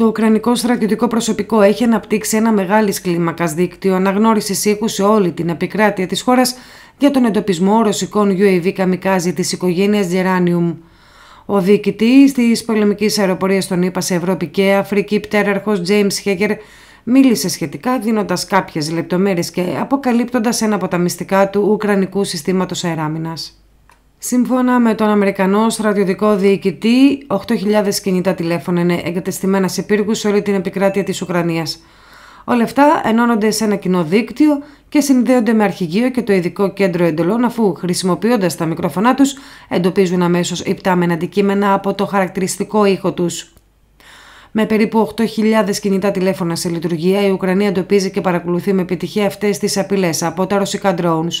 Το Ουκρανικό στρατιωτικό προσωπικό έχει αναπτύξει ένα μεγάλης κλίμακας δίκτυο αναγνώρισης οίκους σε όλη την επικράτεια της χώρας για τον εντοπισμό ρωσικών UAV καμικάζι της οικογένειας Geranium. Ο διοικητής της πολεμικής αεροπορίας των ΗΠΑ σε Ευρώπη και Αφρική, πτέραρχος James Χέγκερ, μίλησε σχετικά δίνοντας κάποιες λεπτομέρειες και αποκαλύπτοντας ένα από τα μυστικά του Ουκρανικού συστήματος αεράμινας. Σύμφωνα με τον Αμερικανό στρατιωτικό διοικητή, 8.000 κινητά τηλέφωνα είναι εγκατεστημένα σε πύργους σε όλη την επικράτεια της Ουκρανίας. Όλα αυτά ενώνονται σε ένα κοινό δίκτυο και συνδέονται με αρχηγείο και το ειδικό κέντρο εντολών, αφού χρησιμοποιώντας τα μικρόφωνά τους εντοπίζουν αμέσως υπτάμενα αντικείμενα από το χαρακτηριστικό ήχο τους. Με περίπου 8.000 κινητά τηλέφωνα σε λειτουργία, η Ουκρανία εντοπίζει και παρακολουθεί με επιτυχία αυτές τις απειλές από τα ρωσικά drones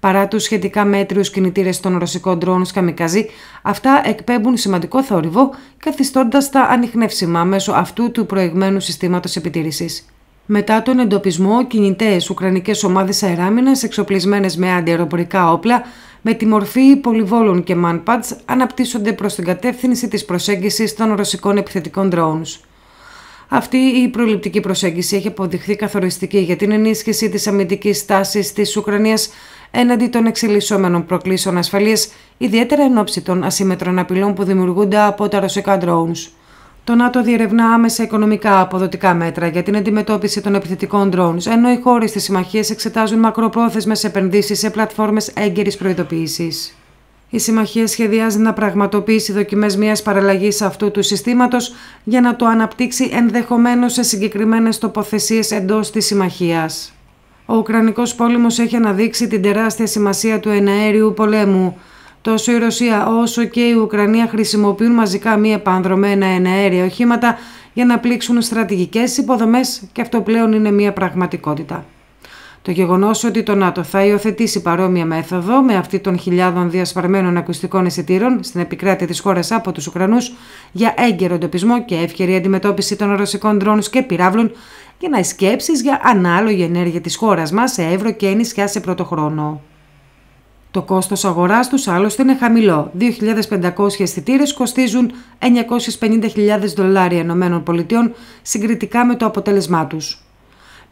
παρά τους σχετικά μέτριους κινητήρες των ρωσικών ντρόουν Σκαμικαζή, αυτά εκπέμπουν σημαντικό θόρυβο, καθιστώντας τα ανιχνεύσιμα μέσω αυτού του προηγμένου συστήματος επιτήρησης. Μετά τον εντοπισμό, κινητές Ουκρανικές ομάδες αεράμινας εξοπλισμένες με αντιεροπορικά όπλα, με τη μορφή πολυβόλων και manpads, αναπτύσσονται προς την κατεύθυνση της προσέγγισης των ρωσικών επιθετικών ντρόουν. Αυτή η προληπτική προσέγγιση έχει αποδειχθεί καθοριστική για την ενίσχυση της αμυντικής τάσης της Ουκρανίας έναντι των εξελισσόμενων προκλήσεων ασφαλείας, ιδιαίτερα εν ώψη των ασύμετρων απειλών που δημιουργούνται από τα ρωσικά drones. Το ΝΑΤΟ διερευνά άμεσα οικονομικά αποδοτικά μέτρα για την αντιμετώπιση των επιθετικών drones, ενώ οι χώρες της συμμαχίας εξετάζουν μακροπρόθεσμες επενδύσεις σε πλατφόρμες έγκαιρης προειδοποίησης. Η Συμμαχία σχεδιάζει να πραγματοποιήσει δοκιμές μιας παραλλαγής αυτού του συστήματος για να το αναπτύξει ενδεχομένως σε συγκεκριμένες τοποθεσίες εντός της Συμμαχίας. Ο Ουκρανικός πόλεμος έχει αναδείξει την τεράστια σημασία του εναέριου πολέμου. Τόσο η Ρωσία όσο και η Ουκρανία χρησιμοποιούν μαζικά μη επανδρομένα εναέρια οχήματα για να πλήξουν στρατηγικές υποδομές και αυτό πλέον είναι μια πραγματικότητα. Το γεγονός ότι το ΝΑΤΟ θα υιοθετήσει παρόμοια μέθοδο με αυτή των χιλιάδων διασπαρμένων ακουστικών εισιτήρων στην επικράτεια της χώρας από τους Ουκρανούς για έγκαιρο εντοπισμό και εύκαιρη αντιμετώπιση των ρωσικών ντρόνου και πυράβλων και να σκέψεις για ανάλογη ενέργεια της χώρας μας σε εύρω και ενισχυά σε πρώτο χρόνο. Το κόστος αγοράς τους άλλωστε είναι χαμηλό. 2.500 αισθητήρε κοστίζουν 950.000 δολάρια ΗΠΑ συγκριτικά με το αποτέλεσμά τους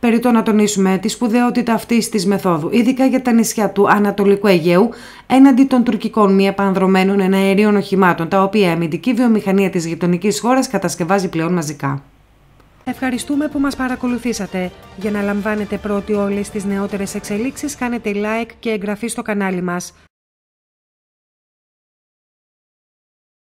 περί το να τονίσουμε τη σπουδαιότητα αυτής της μεθόδου, ειδικά για τα νησιά του Ανατολικού Αιγαίου, έναντι των τουρκικών μη επανδρομένων εναερίων οχημάτων, τα οποία η αμυντική βιομηχανία της γειτονικής χώρας κατασκευάζει πλέον μαζικά. Ευχαριστούμε που μας παρακολουθήσατε. Για να λαμβάνετε πρώτοι όλες τις νεότερες εξελίξεις κάνετε like και εγγραφή στο κανάλι μας.